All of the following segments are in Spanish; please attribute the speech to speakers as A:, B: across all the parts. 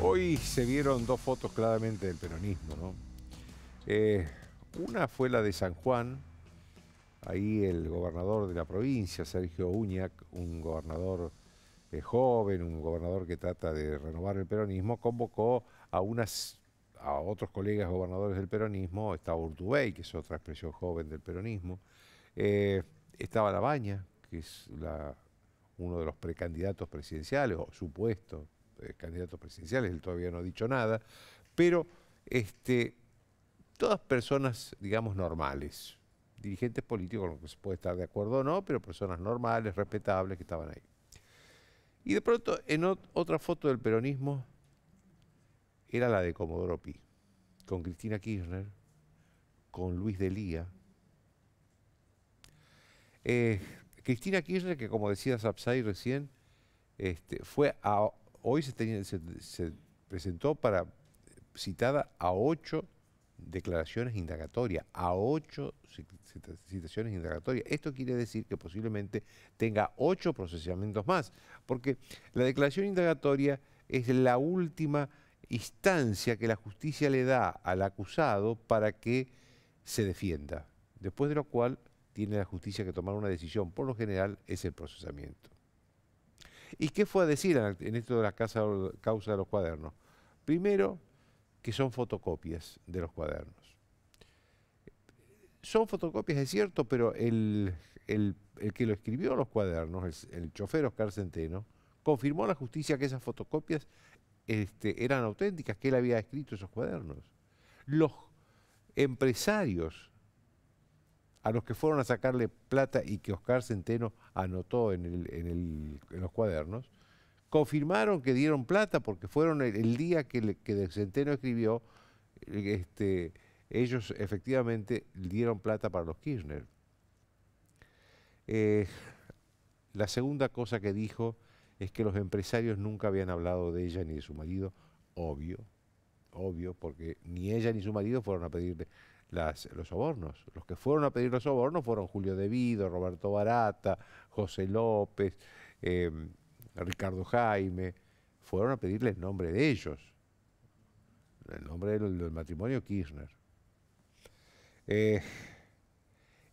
A: Hoy se vieron dos fotos claramente del peronismo, ¿no? Eh, una fue la de San Juan, ahí el gobernador de la provincia, Sergio Uñac, un gobernador eh, joven, un gobernador que trata de renovar el peronismo, convocó a unas a otros colegas gobernadores del peronismo, estaba Urtubey, que es otra expresión joven del peronismo, eh, estaba Baña, que es uno de los precandidatos presidenciales, o supuesto eh, candidatos presidenciales, él todavía no ha dicho nada, pero este, todas personas, digamos, normales, dirigentes políticos con los que se puede estar de acuerdo o no, pero personas normales, respetables, que estaban ahí. Y de pronto, en otra foto del peronismo, era la de Comodoro Pi, con Cristina Kirchner, con Luis de Lía. Eh, Cristina Kirchner, que como decía Sapsay recién, este, fue a hoy se, presentó para citada a ocho declaraciones indagatorias, a ocho citaciones indagatorias. Esto quiere decir que posiblemente tenga ocho procesamientos más, porque la declaración indagatoria es la última instancia que la justicia le da al acusado para que se defienda, después de lo cual tiene la justicia que tomar una decisión, por lo general es el procesamiento. ¿Y qué fue a decir en esto de la causa de los cuadernos? Primero, que son fotocopias de los cuadernos. Son fotocopias, es cierto, pero el, que lo escribió los cuadernos, el, chofer Oscar Centeno, confirmó a la justicia que esas fotocopias este, eran auténticas, que él había escrito esos cuadernos. Los empresarios a los que fueron a sacarle plata y que Oscar Centeno anotó en, los cuadernos, confirmaron que dieron plata porque fueron el, día que, Centeno escribió, este, ellos efectivamente dieron plata para los Kirchner. Eh, la segunda cosa que dijo es que los empresarios nunca habían hablado de ella ni de su marido, obvio, obvio, porque ni ella ni su marido fueron a pedirle los sobornos. Los que fueron a pedir los sobornos fueron Julio Devido, Roberto Barata, José López, em, Ricardo Jaime. Fueron a pedirle el nombre de ellos, el nombre del, matrimonio Kirchner. Eh,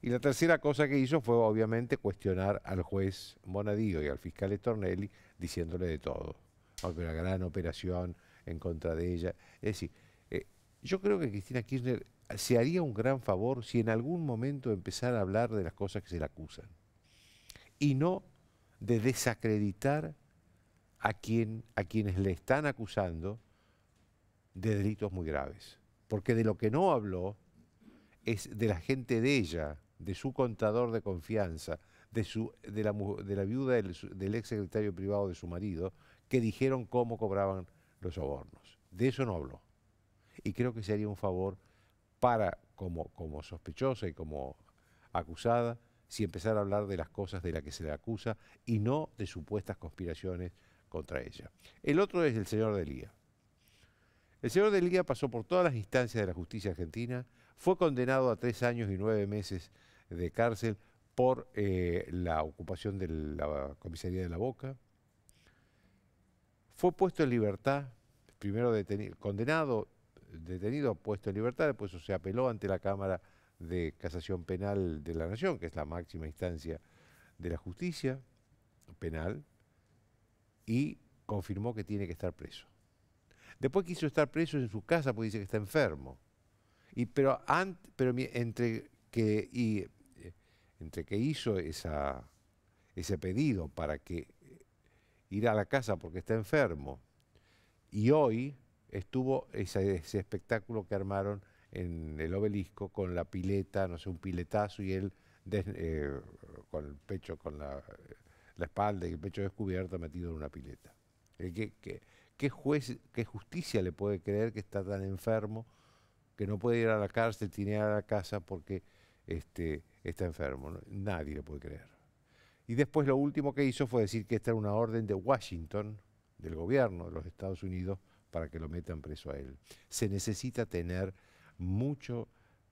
A: y la tercera cosa que hizo fue obviamente cuestionar al juez Monadío y al fiscal Estornelli diciéndole de todo, aunque una gran operación en contra de ella. Es decir, eh, yo creo que Cristina Kirchner se haría un gran favor si en algún momento empezara a hablar de las cosas que se le acusan y no de desacreditar a, quien, a quienes le están acusando de delitos muy graves. Porque de lo que no habló es de la gente de ella, de su contador de confianza, de, su, de, la, de la, viuda del, ex secretario privado de su marido, que dijeron cómo cobraban los sobornos. De eso no habló. Y creo que sería un favor para como, como sospechosa y como acusada si empezar a hablar de las cosas de las que se le acusa y no de supuestas conspiraciones contra ella. El otro es el señor Delía. El señor Delía pasó por todas las instancias de la justicia argentina, fue condenado a tres años y nueve meses de cárcel por eh, la ocupación de la comisaría de la Boca, fue puesto en libertad, primero condenado detenido, puesto en libertad, después se apeló ante la Cámara de Casación Penal de la Nación, que es la máxima instancia de la justicia penal, y confirmó que tiene que estar preso. Después quiso estar preso en su casa porque dice que está enfermo. Y, pero eh, entre, que, hizo ese pedido para que eh, ir a la casa porque está enfermo y hoy estuvo ese, espectáculo que armaron en el obelisco con la pileta, no sé, un piletazo y él eh, con el pecho, con la, espalda y el pecho descubierto metido en una pileta. Eh, ¿Qué, qué, qué juez, qué justicia le puede creer que está tan enfermo, que no puede ir a la cárcel, tiene a la casa porque este, está enfermo? Nadie le puede creer. Y después lo último que hizo fue decir que esta era una orden de Washington, del gobierno de los Estados Unidos, para que lo metan preso a él. Se necesita tener mucho,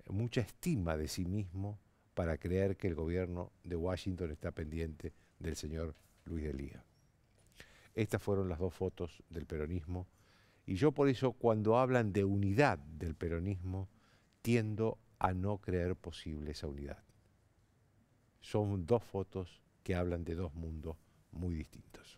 A: mucha estima de sí mismo para creer que el gobierno de Washington está pendiente del señor Luis de Lía. Estas fueron las dos fotos del peronismo y yo por eso cuando hablan de unidad del peronismo tiendo a no creer posible esa unidad. Son dos fotos que hablan de dos mundos muy distintos.